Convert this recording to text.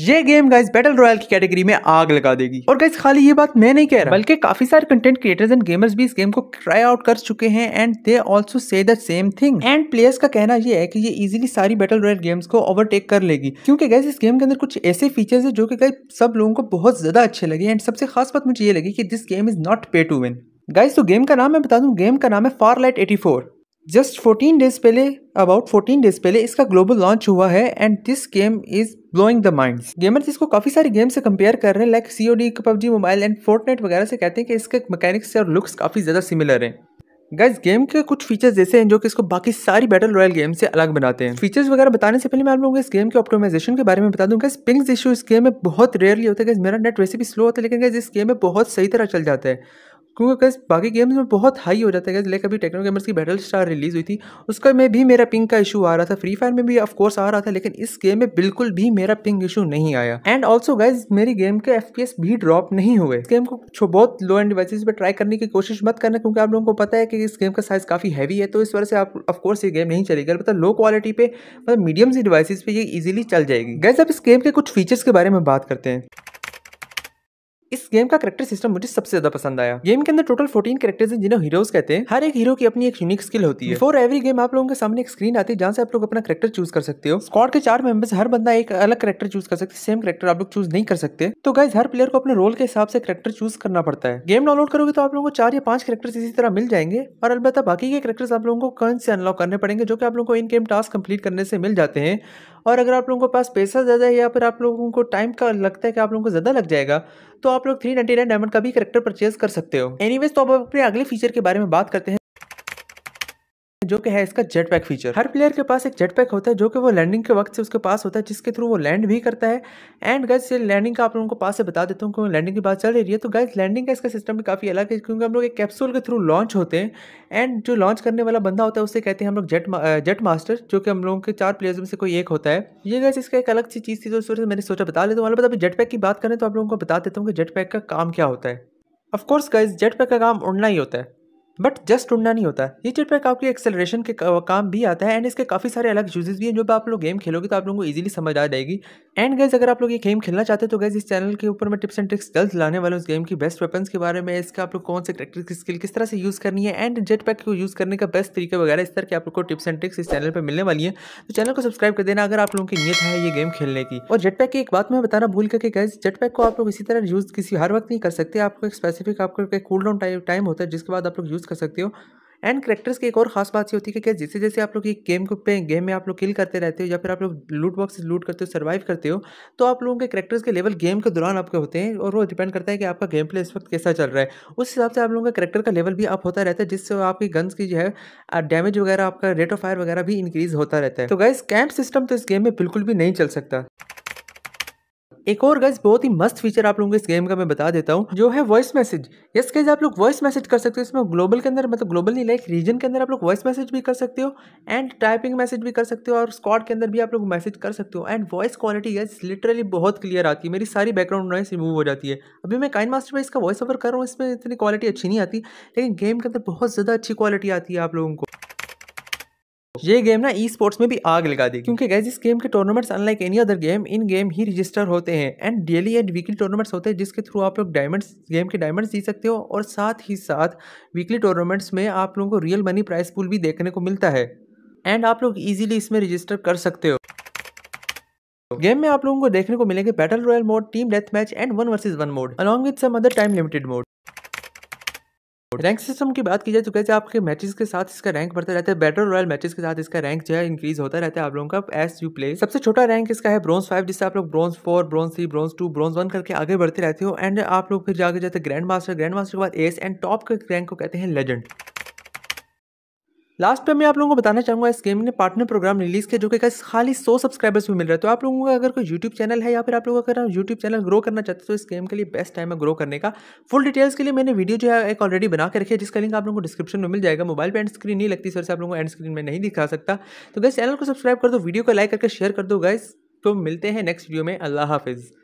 ये game guys battle royale की category में आग लगा देगी और गाइज खाली ये बात मैं नहीं कह रहा बल्कि काफी सारे कंटेंट क्रिएटर्स एंड गेमर्स भी इस गेम को ट्राई आउट कर चुके हैं and they also say the same thing and players का कहना यह है कि ये इजीली सारी बैटल रॉयल गेम्स को ओवरटेक कर लेगी क्योंकि गाइज इस गेम के अंदर कुछ ऐसे फीचर्स है जो कि गाइज सब लोगों को बहुत ज्यादा अच्छे लगे एंड सबसे खास बात मुझे ये लगी कि this game is not pay to win guys तो गेम का नाम मैं बता दूं गेम का नाम है Far Light eighty four just fourteen days पहले अबाउट फोर्टीन डेज पहले इसका ग्लोबल लॉन्च हुआ है and this game is blowing the mind gamers इसको काफी सारी गेम से कंपेयर कर रहे हैं like C O D PUBG mobile and Fortnite वगैरह से कहते हैं कि इसके मैकेनिक्स और लुक्स काफी ज्यादा सिमिलर है गाइज गेम के कुछ फीचर्स ऐसे हैं जो कि इसको बाकी सारी बैटल रॉयल गेम से अलग बनाते हैं फीचर्स वगैरह बताने से पहले मैं आप लोगों को इस गेम के ऑप्टोमाइजेशन के बारे में बता दूं गाइज पिंग्स इशू इस गेम में बहुत रेयरली होता है गाइज मेरा नेट वैसे भी स्लो होता है लेकिन गाइज इस गेम में बहुत सही तरह चल जाता है क्योंकि गैस बाकी गेम्स में बहुत हाई हो जाता है कैसे लेकिन अभी टेक्नो गेमर्स की बैटल स्टार रिलीज़ हुई थी उसका में भी मेरा पिंग का इशू आ रहा था फ्री फायर में भी ऑफकोर्स आ रहा था लेकिन इस गेम में बिल्कुल भी मेरा पिंग इशू नहीं आया एंड ऑल्सो गाइज मेरी गेम के एफ भी ड्रॉप नहीं हुए इस गेम को बहुत लो एंड डिवाइसेज पर ट्राई करने की कोशिश मत करना क्योंकि आप लोगों को पता है कि इस गेम का साइज काफ़ी हैवी है तो इस वजह से आप ऑफकोर्स ये गेम नहीं चलेगी मतलब लो क्वालिटी पे मतलब मीडियम सी डिवाइसेज पे ये इजिली चल जाएगी गैस अब इस गेम के कुछ फीचर्स के बारे में बात करते हैं इस गेम का करेक्टर सिस्टम मुझे सबसे ज्यादा पसंद आया गेम के अंदर टोटल 14 कैरेक्टर्स हैं जिन्हें हीरोज कहते हैं हर एक हीरो की अपनी एक यूनिक स्किल होती है फॉर एवरी गेम आप लोगों के सामने एक स्क्रीन आती है जहां से आप लोग अपना करेक्टर चूज कर सकते हो स्कॉड के चार मेंबर्स हर बंदा एक अलग करेक्टर चूज कर सकते सेम करेक्टर आप लोग चूज नहीं कर सकते तो गाइज हर प्लेयर को अपने रोल के हिसाब से करेक्टर चूज करना पड़ता है गेम डाउनलोड करोगे तो आप लोगों को चार या पांच करेक्टर इसी तरह मिल जाएंगे और अलबत्त बाकी के करेक्टर्स आप लोगों को कौन से अनलॉक करने पड़ेंगे जो कि आप लोगों को इन गेम टास्क कंप्लीट करने से मिल जाते हैं और अगर आप लोगों के पास पैसा ज़्यादा है या फिर आप लोगों को टाइम का लगता है कि आप लोगों को ज़्यादा लग जाएगा तो आप आप लोग थ्री नाइन डायमंड का भी करेक्टर परचेज कर सकते हो एनीवेज तो अब अपने अगले फीचर के बारे में बात करते हैं जो कि है इसका जेट पैक फीचर हर प्लेयर के पास एक जेट पैक होता है जो कि वो लैंडिंग के वक्त से उसके पास होता है जिसके थ्रू वो लैंड भी करता है एंड गैस ये लैंडिंग का आप लोगों को पास से बता देता हूँ क्योंकि लैंडिंग की बात चल रही है तो गैस लैंडिंग का इसका सिस्टम भी काफ़ी अलग है क्योंकि हम लोग एक कैप्सूल के थ्रू लॉन्च होते हैं एंड जो लॉन्च करने वाला बंदा होता है उसे कहते हैं हम लोग जेट जेट मास्टर जो कि हम लोगों के चार प्लेयर्स में से कोई एक होता है ये गैस इसका एक अलग सी चीज़ थी जो तो मैंने सोचा बता लेता हूँ मतलब अभी जेट पैक की बात करें तो आप लोगों को बता देता हूँ कि जेट पैक का काम क्या होता है ऑफकोर्स गाइज जेट पैक का काम उड़ना ही होता है बट जस्ट उड़ना नहीं होता ये जेटपैक आपके एक्सेलरेशन के काम भी आता है एंड इसके काफ़ी सारे अलग यूजेस भी हैं जो आप लोग गेम खेलोगे तो आप लोगों को ईजिली समझ आ जाएगी एंड गैस अगर आप लोग ये गेम खेलना चाहते हैं तो गैस इस चैनल के ऊपर मैं टिप्स एंड ट्रिक्स जल्द लाने वाले उस गेम की बेस्ट वेपन्स के बारे में इसका आप लोग कौन से करेक्टर की स्किल किस तरह से यूज़ करनी है एंड जेट पैक को यूज़ करने का बेस्ट तरीके वगैरह इस तरह के आप लोग को टिप्स एंड ट्रिक्स इस चैनल पर मिलने वाली है तो चैनल को सब्सक्राइब कर देना अगर आप लोगों की नियत है ये गेम खेलने की और जेट पैक की एक बात मैं बताना भूल करके गैस जेट पैक को आप लोग इसी तरह यूज़ किसी हर वक्त नहीं कर सकते आपको एक स्पेसिफिक आपको एक कूल डाउन टाइम होता है जिसके बाद आप लोग यूज़ कर सकते हो एंड करेक्टर्स की एक और खास बात ये होती है कि जैसे जैसे आप लोग ये गेम को पे गेम में आप लोग किल करते रहते हो या फिर आप लोग लूट बॉक्स लूट करते हो सर्वाइव करते हो तो आप लोगों के करेक्टर्स के लेवल गेम के दौरान आपके होते हैं और वो डिपेंड करता है कि आपका गेम प्ले इस वक्त कैसा चल रहा है उस हिसाब से आप लोगों का करेक्टर का लेवल भी अप होता रहता है जिससे आपकी गन्स की जो है डैमेज वगैरह आपका रेट ऑफ फायर वगैरह भी इंक्रीज होता रहता है तो गाइज कैंप सिस्टम तो इस गेम में बिल्कुल भी नहीं चल सकता एक और गैस बहुत ही मस्त फीचर आप लोगों को इस गेम का मैं बता देता हूँ जो है वॉइस मैसेज यस गैस आप लोग वॉइस मैसेज कर सकते हो इसमें ग्लोबल के अंदर मतलब ग्लोबल नहीं लाइक रीजन के अंदर आप लोग वॉइस मैसेज भी कर सकते हो एंड टाइपिंग मैसेज भी कर सकते हो और स्कॉट के अंदर भी आप लोग मैसेज कर सकते हो and voice quality guys literally बहुत क्लियर आती है मेरी सारी बैकग्राउंड नॉइस रिमूव हो जाती है अभी मैं काइन मास्टर में इसका वॉइस ओवर कर रहा हूँ इसमें इतनी क्वालिटी अच्छी नहीं आती लेकिन गेम के अंदर बहुत ज़्यादा अच्छी क्वालिटी आती है आप लोगों को ये गेम ना ई स्पोर्ट्स में भी आग लगा दी क्योंकि गैस इस गेम के tournaments unlike any other game in game ही रजिस्टर होते हैं and daily and weekly tournaments होते हैं जिसके थ्रू आप लोग डायमंड्स गेम के डायमंड्स जी सकते हो और साथ ही साथ वीकली टूर्नामेंट्स में आप लोगों को रियल मनी प्राइस पुल भी देखने को मिलता है एंड आप लोग ईजिली इसमें रजिस्टर कर सकते हो गेम में आप लोगों को देखने को मिलेंगे battle royale mode team death match and one versus one mode along with some other time limited mode rank system की बात की जाए तो कैसे आपके मैचेस के साथ इसका रैंक बढ़ता रहता है बैटल रॉयल मैचेस के साथ इसका रैंक जो है इंक्रीज होता रहता है आप लोगों का एस यू प्ले सबसे छोटा रैंक इसका है ब्रोंज फाइव जिससे आप लोग bronze four bronze three bronze two bronze one करके आगे बढ़ते रहते हो एंड आप लोग फिर जाकर जाते ग्रैंड मास्टर ग्रैंड मास्टर के बाद एस एंड टॉप के रैंक को कहते हैं लेजेंड लास्ट पे मैं आप लोगों को बताना चाहूँगा इस गेम ने पार्टनर प्रोग्राम रिलीज किया जो कि खाली सौ सब्सक्राइबर्स भी मिल रहा है तो आप लोगों का अगर कोई यूट्यूब चैनल है या फिर आप लोगों अगर यूट्यूब चैनल ग्रो करना चाहते तो इस गेम के लिए बेस्ट टाइम है ग्रो करने का फुल डिटेल्स के लिए मैंने वीडियो जो है एक ऑलरेडी बना के रखी है जिसका लिंक आप लोगों को डिस्क्रिप्शन में मिल जाएगा मोबाइल पर एंड स्क्रीन नहीं लगती सर से आप लोगों को एंड स्क्रीन में नहीं दिखा सकता तो गैस चैनल को सब्सक्राइब कर दो वीडियो को लाइक करके शेयर कर दो गैस तो मिलते हैं नेक्स्ट वीडियो में अल्लाह हाफिज़